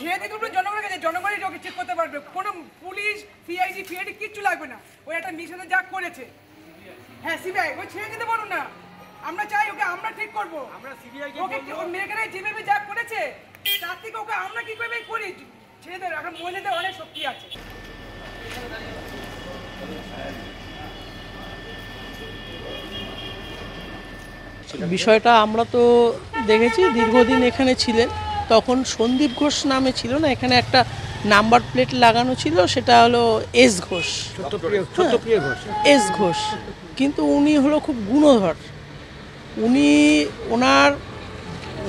ছেড়ে দিতে পারবে জনগণের কাছে জনগণই ওকে চেক করতে পারবে কোনো পুলিশ সিআইডি ফিআইডি কিচ্ছু লাগবে না ওই একটা মিশনে যা করেছে হ্যাঁ সিবিআই ওই ছেড়ে দিতে পারুন না আমরা চাই ওকে আমরা ঠিক করবো আমরা সিবিআই ওকে ওর মেয়েখানে যেভাবে যা করেছে তার থেকে ওকে আমরা কি করে করি ছেলেদের এখন মহিলাদের অনেক শক্তি আছে বিষয়টা আমরা তো দেখেছি দীর্ঘদিন এখানে ছিলেন তখন সন্দীপ ঘোষ নামে ছিল না এখানে একটা নাম্বার প্লেট লাগানো ছিল সেটা হলো এস ঘোষ এস ঘোষ কিন্তু উনি হলো খুব গুণধর উনি ওনার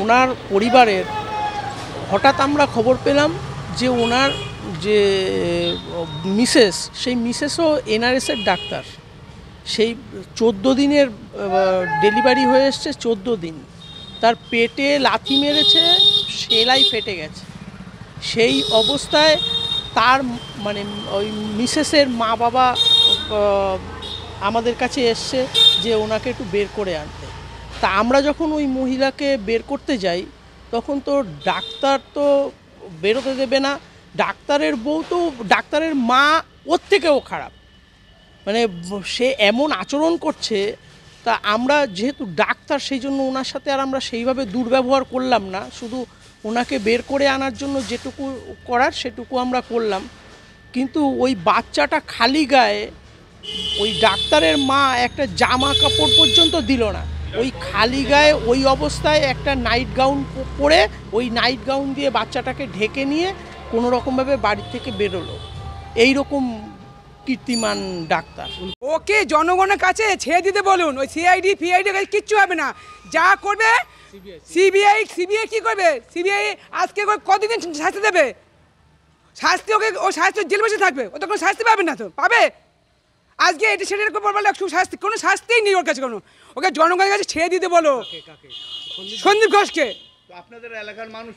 ওনার পরিবারের হঠাৎ আমরা খবর পেলাম যে ওনার যে মিসেস সেই মিসেসও এনআরএসের ডাক্তার সেই চোদ্দ দিনের ডেলিভারি হয়ে এসছে চোদ্দ দিন তার পেটে লাথি মেরেছে সেলাই ফেটে গেছে সেই অবস্থায় তার মানে ওই মিসেসের মা বাবা আমাদের কাছে এসছে যে ওনাকে একটু বের করে আনতে তা আমরা যখন ওই মহিলাকে বের করতে যাই তখন তো ডাক্তার তো বেরোতে দেবে না ডাক্তারের বউ তো ডাক্তারের মা ওর থেকেও খারাপ মানে সে এমন আচরণ করছে তা আমরা যেহেতু ডাক্তার সেই জন্য ওনার সাথে আর আমরা সেইভাবে দুর্ব্যবহার করলাম না শুধু ওনাকে বের করে আনার জন্য যেটুকু করার সেটুকু আমরা করলাম কিন্তু ওই বাচ্চাটা খালি গায়ে ওই ডাক্তারের মা একটা জামা কাপড় পর্যন্ত দিল না ওই খালি গায়ে ওই অবস্থায় একটা নাইট গাউন পরে ওই নাইট গাউন দিয়ে বাচ্চাটাকে ঢেকে নিয়ে কোনো রকমভাবে বাড়ি থেকে বেরোলো এই রকম কীর্তিমান ডাক্তার ওকে জনগণের কাছে ছেড়ে দিতে বলুন ওই সিআইডি ফিআইডি কিচ্ছু হবে না যা করবে সিবিআই সিবিআই কি করবে সিবিআই আজকে কতদিন শাস্তি দেবে শাস্তি ওকে ও শাস্তি জেল বসে থাকবে ও তো কোনো শাস্তি পাবে না তো পাবে আজকে এটি সেটা এরকম বলবে শাস্তি কোনো শাস্তিই নেই ওর কাছে কোনো ওকে জনগণের কাছে ছেড়ে দিতে বলো সন্দীপ ঘোষকে আপনাদের এলাকার মানুষ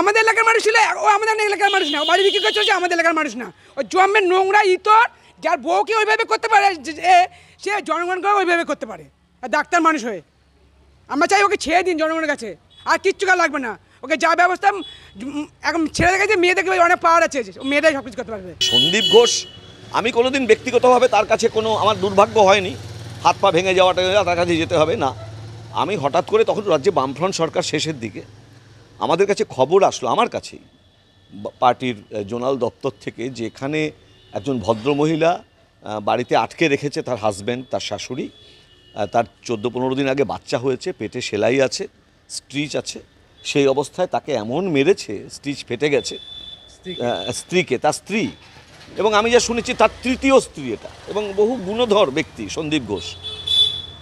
আমাদের এলাকার মানুষ ছিল ও আমাদের এলাকার মানুষ না ও বাড়ি বিক্রি করছে চলছে আমাদের এলাকার মানুষ না ও জমের নোংরা ইতর যার বউকে ওইভাবে করতে পারে সে জনগণকে ওইভাবে করতে পারে আর ডাক্তার মানুষ হয়ে আমরা চাই ওকে ছেড়ে দিন জনগণের কাছে আর কিচ্ছু কাজ লাগবে না ওকে যা ব্যবস্থা এখন ছেড়ে দেখেছে মেয়ে দেখবে অনেক পাওয়ার আছে মেয়েটাই সব কিছু করতে পারবে সন্দীপ ঘোষ আমি কোনোদিন ব্যক্তিগতভাবে তার কাছে কোনো আমার দুর্ভাগ্য হয়নি হাত পা ভেঙে যাওয়াটা তার কাছে যেতে হবে না আমি হঠাৎ করে তখন রাজ্যে বামফ্রন্ট সরকার শেষের দিকে আমাদের কাছে খবর আসলো আমার কাছেই পার্টির জোনাল দপ্তর থেকে যেখানে একজন ভদ্রমহিলা বাড়িতে আটকে রেখেছে তার হাজব্যান্ড তার শাশুড়ি তার চোদ্দো পনেরো দিন আগে বাচ্চা হয়েছে পেটে সেলাই আছে স্ট্রিচ আছে সেই অবস্থায় তাকে এমন মেরেছে স্টিচ ফেটে গেছে স্ত্রীকে তার স্ত্রী এবং আমি যা শুনেছি তার তৃতীয় স্ত্রী এটা এবং বহু গুণধর ব্যক্তি সন্দীপ ঘোষ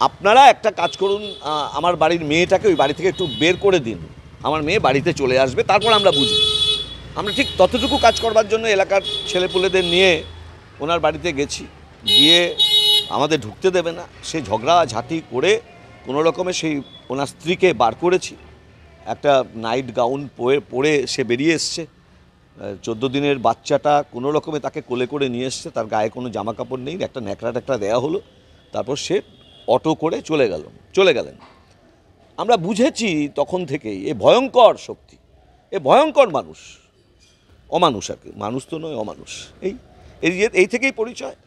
আপনারা একটা কাজ করুন আমার বাড়ির মেয়েটাকে ওই বাড়ি থেকে একটু বের করে দিন আমার মেয়ে বাড়িতে চলে আসবে তারপর আমরা বুঝি আমরা ঠিক ততটুকু কাজ করবার জন্য এলাকার ছেলেপুলেদের নিয়ে ওনার বাড়িতে গেছি গিয়ে আমাদের ঢুকতে দেবে না সে ঝগড়া ঝাঁটি করে কোনো রকমে সেই ওনার স্ত্রীকে বার করেছি একটা নাইট গাউন পরে পরে সে বেরিয়ে এসছে চোদ্দো দিনের বাচ্চাটা কোনো রকমে তাকে কোলে করে নিয়ে এসছে তার গায়ে কোনো জামা কাপড় নেই একটা ন্যাকড়া ট্যাকড়া দেওয়া হলো তারপর সে অটো করে চলে গেল চলে গেলেন আমরা বুঝেছি তখন থেকেই এ ভয়ঙ্কর শক্তি এ ভয়ঙ্কর মানুষ অমানুষ আর কি মানুষ তো নয় অমানুষ এই এই থেকেই পরিচয়